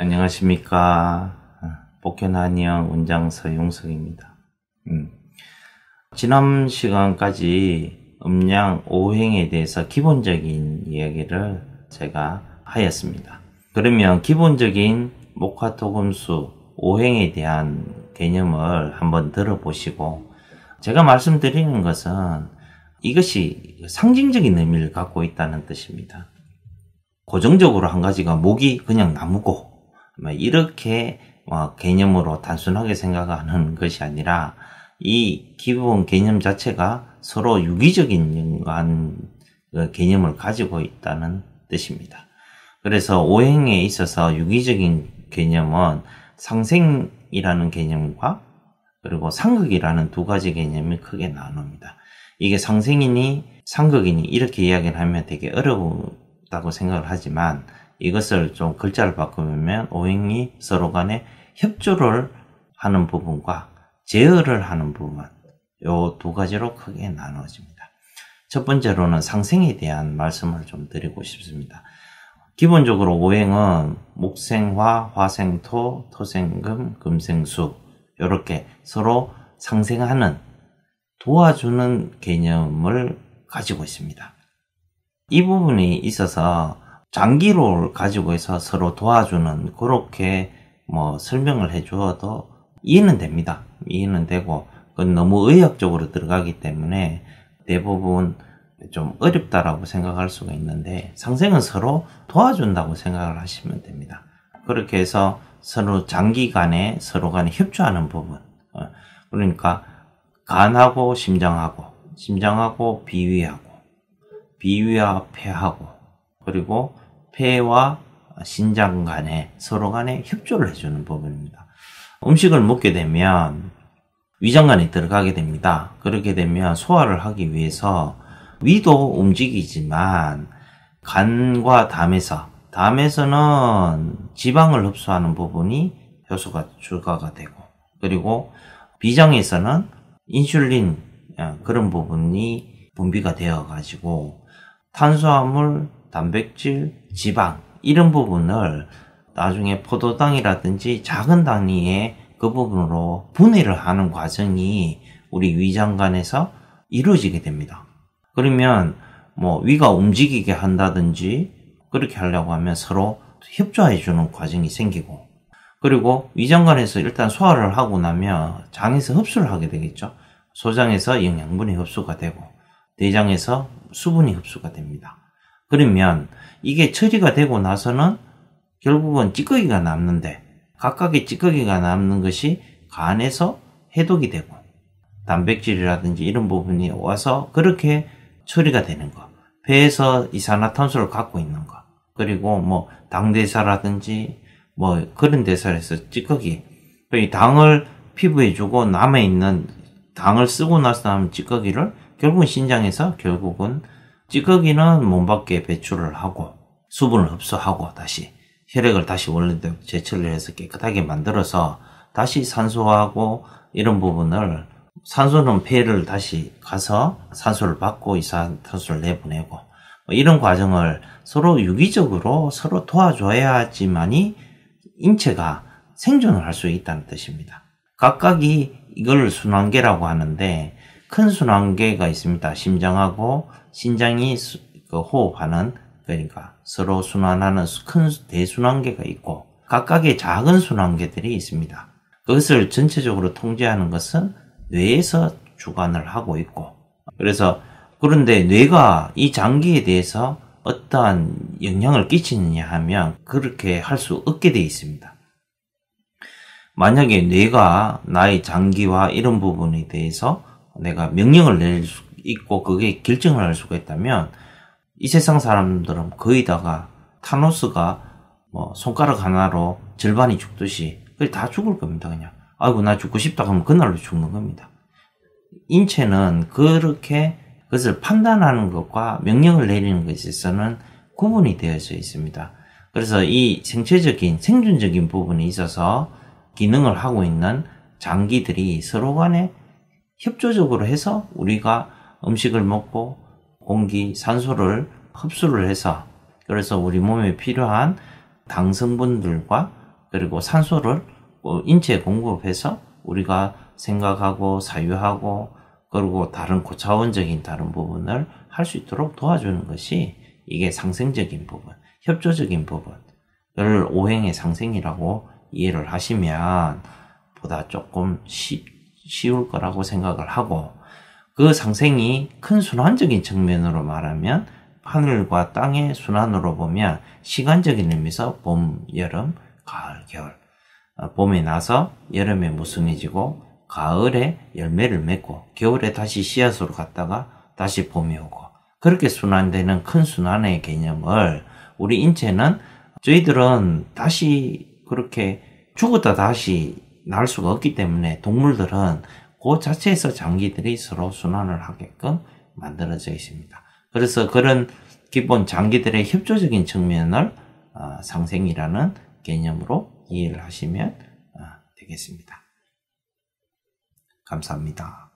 안녕하십니까. 복현한의원 원장 서용석입니다. 음. 지난 시간까지 음양 오행에 대해서 기본적인 이야기를 제가 하였습니다. 그러면 기본적인 목화토금수 오행에 대한 개념을 한번 들어보시고 제가 말씀드리는 것은 이것이 상징적인 의미를 갖고 있다는 뜻입니다. 고정적으로 한 가지가 목이 그냥 나무고 뭐 이렇게 어, 개념으로 단순하게 생각하는 것이 아니라 이 기본 개념 자체가 서로 유기적인 연관 그 개념을 가지고 있다는 뜻입니다. 그래서 오행에 있어서 유기적인 개념은 상생이라는 개념과 그리고 상극이라는 두 가지 개념이 크게 나눕니다. 이게 상생이니 상극이니 이렇게 이야기를 하면 되게 어려웠다고 생각을 하지만 이것을 좀 글자를 바꾸면 오행이 서로 간에 협조를 하는 부분과 제어를 하는 부분 요 두 가지로 크게 나누어집니다첫 번째로는 상생에 대한 말씀을 좀 드리고 싶습니다. 기본적으로 오행은 목생화, 화생토, 토생금, 금생수 이렇게 서로 상생하는 도와주는 개념을 가지고 있습니다. 이 부분이 있어서 장기로를 가지고 해서 서로 도와주는 그렇게 뭐 설명을 해주어도 이해는 됩니다. 이해는 되고 그건 너무 의학적으로 들어가기 때문에 대부분 좀 어렵다라고 생각할 수가 있는데 상생은 서로 도와준다고 생각을 하시면 됩니다. 그렇게 해서 서로 장기간에 서로 간에 협조하는 부분 어, 그러니까 간하고 심장하고 심장하고 비위하고 비위와 폐하고 그리고 폐와 신장 간에 서로 간에 협조를 해주는 부분입니다. 음식을 먹게 되면 위장관에 들어가게 됩니다. 그렇게 되면 소화를 하기 위해서 위도 움직이지만 간과 담에서 담에서는 지방을 흡수하는 부분이 효소가 추가가 되고 그리고 비장에서는 인슐린 아, 그런 부분이 분비가 되어 가지고 탄수화물 단백질, 지방 이런 부분을 나중에 포도당이라든지 작은 단위의 그 부분으로 분해를 하는 과정이 우리 위장관에서 이루어지게 됩니다. 그러면 뭐 위가 움직이게 한다든지 그렇게 하려고 하면 서로 협조해 주는 과정이 생기고 그리고 위장관에서 일단 소화를 하고 나면 장에서 흡수를 하게 되겠죠. 소장에서 영양분이 흡수가 되고 대장에서 수분이 흡수가 됩니다. 그러면 이게 처리가 되고 나서는 결국은 찌꺼기가 남는데 각각의 찌꺼기가 남는 것이 간에서 해독이 되고 단백질이라든지 이런 부분이 와서 그렇게 처리가 되는 거. 배에서 이산화탄소를 갖고 있는 거. 그리고 뭐 당대사라든지 뭐 그런 대사에서 찌꺼기. 당을 피부에 주고 남아 있는 당을 쓰고 나서 남은 찌꺼기를 결국은 신장에서 결국은 찌꺼기는 몸 밖에 배출을 하고 수분을 흡수하고 다시 혈액을 다시 원래대로 제철을 해서 깨끗하게 만들어서 다시 산소하고 이런 부분을 산소는 폐를 다시 가서 산소를 받고 이산탄소를 내보내고 뭐 이런 과정을 서로 유기적으로 서로 도와줘야지만이 인체가 생존을 할 수 있다는 뜻입니다. 각각이 이걸 순환계라고 하는데 큰 순환계가 있습니다. 심장하고 신장이 그 호흡하는 그러니까 서로 순환하는 큰 대순환계가 있고 각각의 작은 순환계들이 있습니다. 그것을 전체적으로 통제하는 것은 뇌에서 주관을 하고 있고 그래서 그런데 뇌가 이 장기에 대해서 어떠한 영향을 끼치느냐 하면 그렇게 할 수 없게 되어 있습니다. 만약에 뇌가 나의 장기와 이런 부분에 대해서 내가 명령을 내릴 수 있고 그게 결정을 할 수가 있다면 이 세상 사람들은 거의 다가 타노스가 뭐 손가락 하나로 절반이 죽듯이 다 죽을 겁니다 그냥 아이고 나 죽고 싶다 하면 그날로 죽는 겁니다 인체는 그렇게 그것을 판단하는 것과 명령을 내리는 것에 서는 구분이 되어져 있습니다 그래서 이 생체적인 생존적인 부분에 있어서 기능을 하고 있는 장기들이 서로 간에 협조적으로 해서 우리가 음식을 먹고 공기, 산소를 흡수를 해서 그래서 우리 몸에 필요한 당 성분들과 그리고 산소를 어, 인체에 공급해서 우리가 생각하고 사유하고 그리고 다른 고차원적인 다른 부분을 할 수 있도록 도와주는 것이 이게 상생적인 부분, 협조적인 부분을 오행의 상생이라고 이해를 하시면 보다 조금 쉽 쉬울 거라고 생각을 하고 그 상생이 큰 순환적인 측면으로 말하면 하늘과 땅의 순환으로 보면 시간적인 의미에서 봄, 여름, 가을, 겨울 어, 봄이 나서 여름에 무성해지고 가을에 열매를 맺고 겨울에 다시 씨앗으로 갔다가 다시 봄이 오고 그렇게 순환되는 큰 순환의 개념을 우리 인체는 저희들은 다시 그렇게 죽었다 다시 날 수가 없기 때문에 동물들은 그 자체에서 장기들이 서로 순환을 하게끔 만들어져 있습니다. 그래서 그런 기본 장기들의 협조적인 측면을 어, 상생이라는 개념으로 이해를 하시면 어, 되겠습니다. 감사합니다.